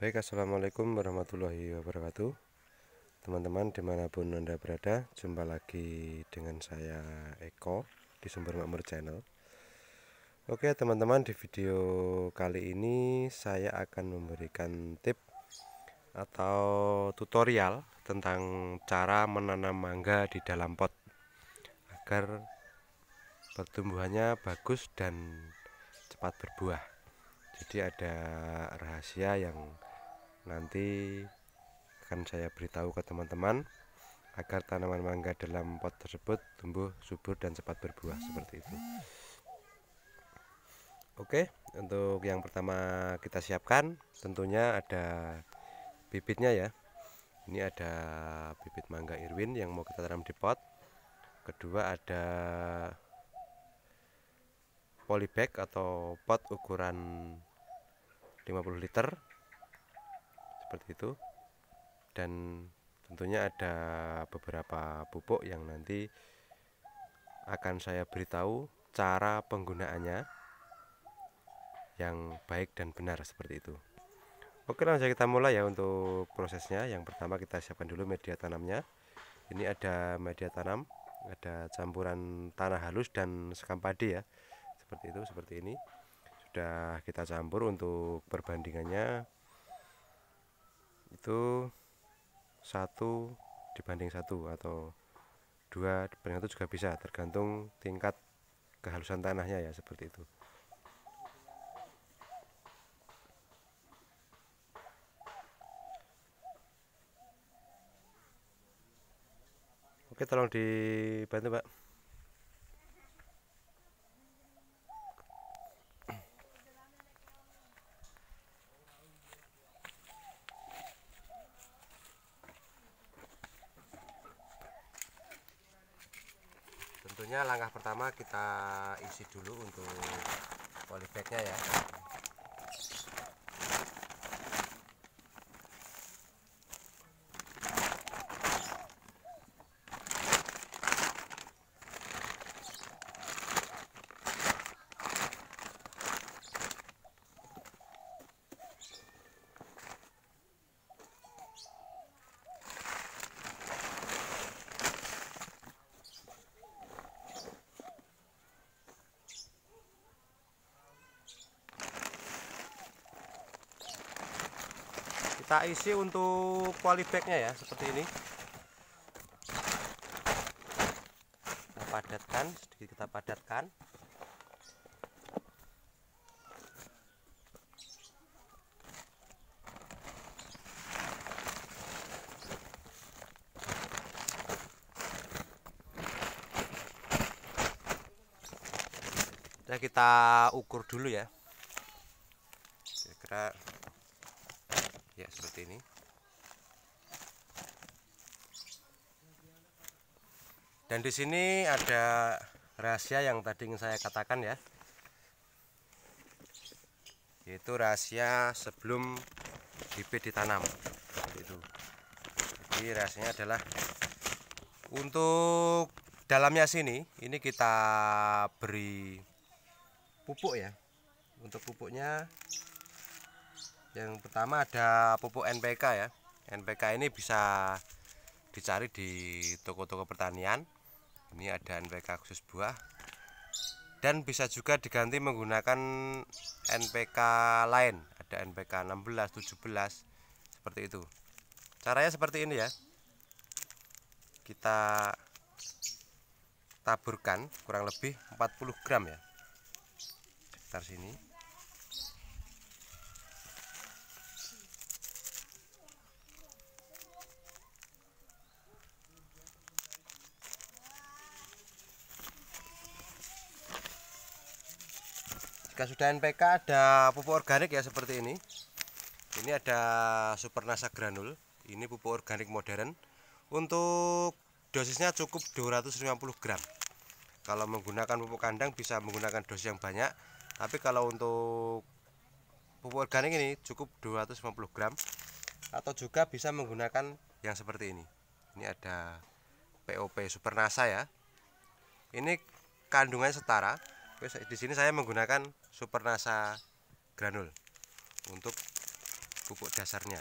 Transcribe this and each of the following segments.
Baik, Assalamualaikum warahmatullahi wabarakatuh Teman-teman dimanapun Anda berada Jumpa lagi dengan saya Eko Di Sumber Makmur Channel Oke teman-teman di video kali ini Saya akan memberikan tip Atau tutorial Tentang cara menanam mangga di dalam pot Agar pertumbuhannya bagus dan cepat berbuah Jadi ada rahasia yang nanti akan saya beritahu ke teman-teman agar tanaman mangga dalam pot tersebut tumbuh subur dan cepat berbuah seperti itu oke untuk yang pertama kita siapkan tentunya ada bibitnya ya ini ada bibit mangga irwin yang mau kita tanam di pot kedua ada polybag atau pot ukuran 50 liter seperti itu dan tentunya ada beberapa pupuk yang nanti akan saya beritahu cara penggunaannya yang baik dan benar seperti itu Oke langsung kita mulai ya untuk prosesnya yang pertama kita siapkan dulu media tanamnya ini ada media tanam ada campuran tanah halus dan sekam padi ya seperti itu seperti ini sudah kita campur untuk perbandingannya itu satu dibanding satu atau dua dibanding satu juga bisa tergantung tingkat kehalusan tanahnya ya seperti itu Oke tolong dibantu Pak tentunya langkah pertama kita isi dulu untuk polybagnya ya kita isi untuk polybagnya ya seperti ini kita padatkan sedikit kita padatkan kita ukur dulu ya kira-kira seperti ini dan di sini ada rahasia yang tadi saya katakan ya yaitu rahasia sebelum bibit ditanam itu jadi rahasianya adalah untuk dalamnya sini ini kita beri pupuk ya untuk pupuknya yang pertama ada pupuk NPK ya. NPK ini bisa dicari di toko-toko pertanian. Ini ada NPK khusus buah. Dan bisa juga diganti menggunakan NPK lain. Ada NPK 16, 17 seperti itu. Caranya seperti ini ya. Kita taburkan kurang lebih 40 gram ya. Sekitar sini. jika sudah NPK ada pupuk organik ya seperti ini ini ada supernasa granul ini pupuk organik modern untuk dosisnya cukup 250 gram kalau menggunakan pupuk kandang bisa menggunakan dosis yang banyak tapi kalau untuk pupuk organik ini cukup 250 gram atau juga bisa menggunakan yang seperti ini ini ada POP Supernasa ya ini kandungannya setara di sini saya menggunakan super nasa granul untuk pupuk dasarnya.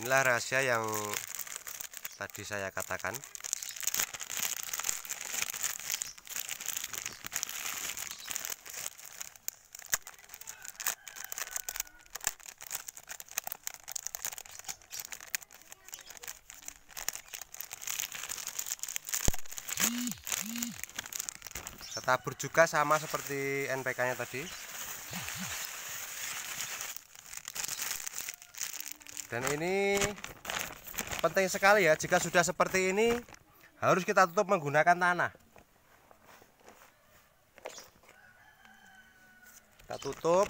Inilah rahasia yang tadi saya katakan Kita tabur juga sama seperti NPK-nya tadi. Dan ini penting sekali ya, jika sudah seperti ini harus kita tutup menggunakan tanah. Kita tutup.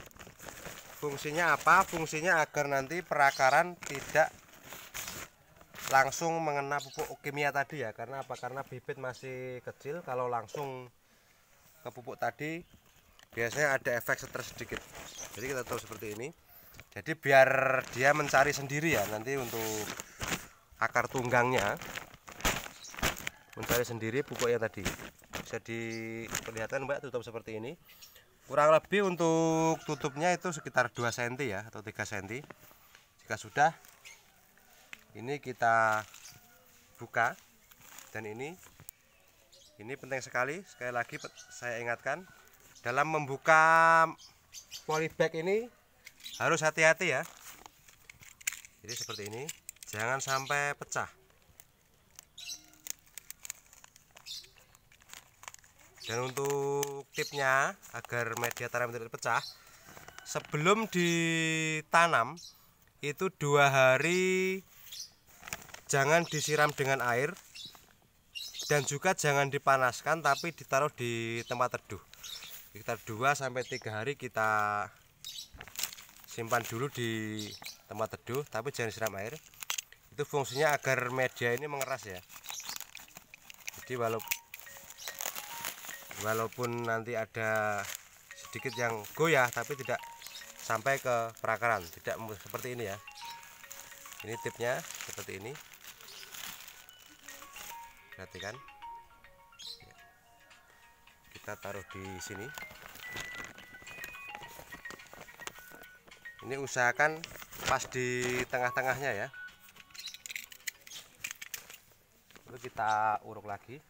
Fungsinya apa? Fungsinya agar nanti perakaran tidak langsung mengena pupuk kimia tadi ya karena apa karena bibit masih kecil kalau langsung ke pupuk tadi biasanya ada efek stres sedikit jadi kita tahu seperti ini jadi biar dia mencari sendiri ya nanti untuk akar tunggangnya mencari sendiri pupuknya tadi bisa diperlihatkan mbak tutup seperti ini kurang lebih untuk tutupnya itu sekitar 2 cm ya atau 3 cm jika sudah ini kita buka dan ini ini penting sekali sekali lagi saya ingatkan dalam membuka polybag ini harus hati-hati ya jadi seperti ini jangan sampai pecah dan untuk tipnya agar media tanam tidak pecah sebelum ditanam itu dua hari jangan disiram dengan air dan juga jangan dipanaskan tapi ditaruh di tempat teduh Kita 2 sampai 3 hari kita simpan dulu di tempat teduh tapi jangan disiram air itu fungsinya agar media ini mengeras ya jadi walaupun walaupun nanti ada sedikit yang goyah tapi tidak sampai ke perakaran tidak seperti ini ya ini tipnya seperti ini berarti kan ya. kita taruh di sini ini usahakan pas di tengah-tengahnya ya lalu kita uruk lagi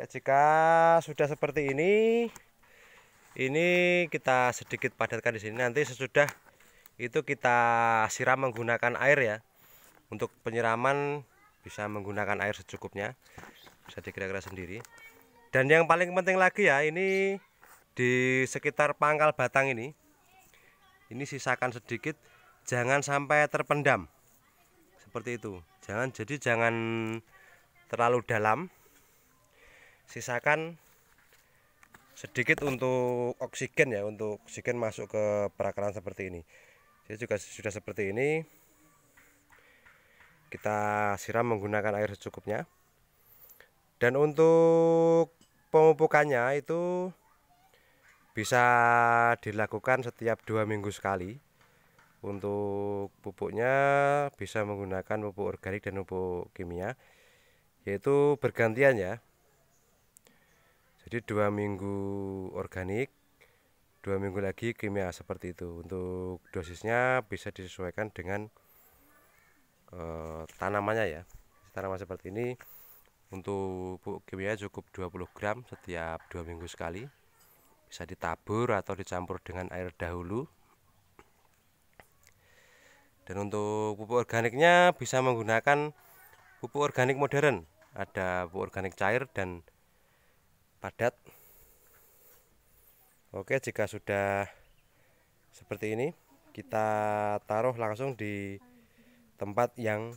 ya jika sudah seperti ini ini kita sedikit padatkan di sini nanti sesudah itu kita siram menggunakan air ya untuk penyiraman bisa menggunakan air secukupnya bisa dikira-kira sendiri dan yang paling penting lagi ya ini di sekitar pangkal batang ini ini sisakan sedikit jangan sampai terpendam seperti itu jangan jadi jangan terlalu dalam sisakan sedikit untuk oksigen ya untuk oksigen masuk ke perakaran seperti ini jadi juga sudah seperti ini kita siram menggunakan air secukupnya dan untuk pemupukannya itu bisa dilakukan setiap dua minggu sekali untuk pupuknya bisa menggunakan pupuk organik dan pupuk kimia yaitu bergantian ya jadi dua minggu organik dua minggu lagi kimia seperti itu untuk dosisnya bisa disesuaikan dengan eh, tanamannya ya tanaman seperti ini untuk pupuk kimia cukup 20 gram setiap dua minggu sekali bisa ditabur atau dicampur dengan air dahulu dan untuk pupuk organiknya bisa menggunakan pupuk organik modern ada pupuk organik cair dan padat oke jika sudah seperti ini kita taruh langsung di tempat yang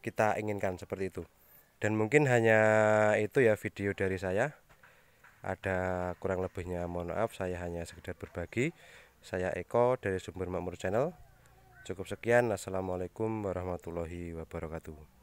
kita inginkan seperti itu dan mungkin hanya itu ya video dari saya ada kurang lebihnya mohon maaf saya hanya sekedar berbagi saya Eko dari Sumber Makmur Channel cukup sekian assalamualaikum warahmatullahi wabarakatuh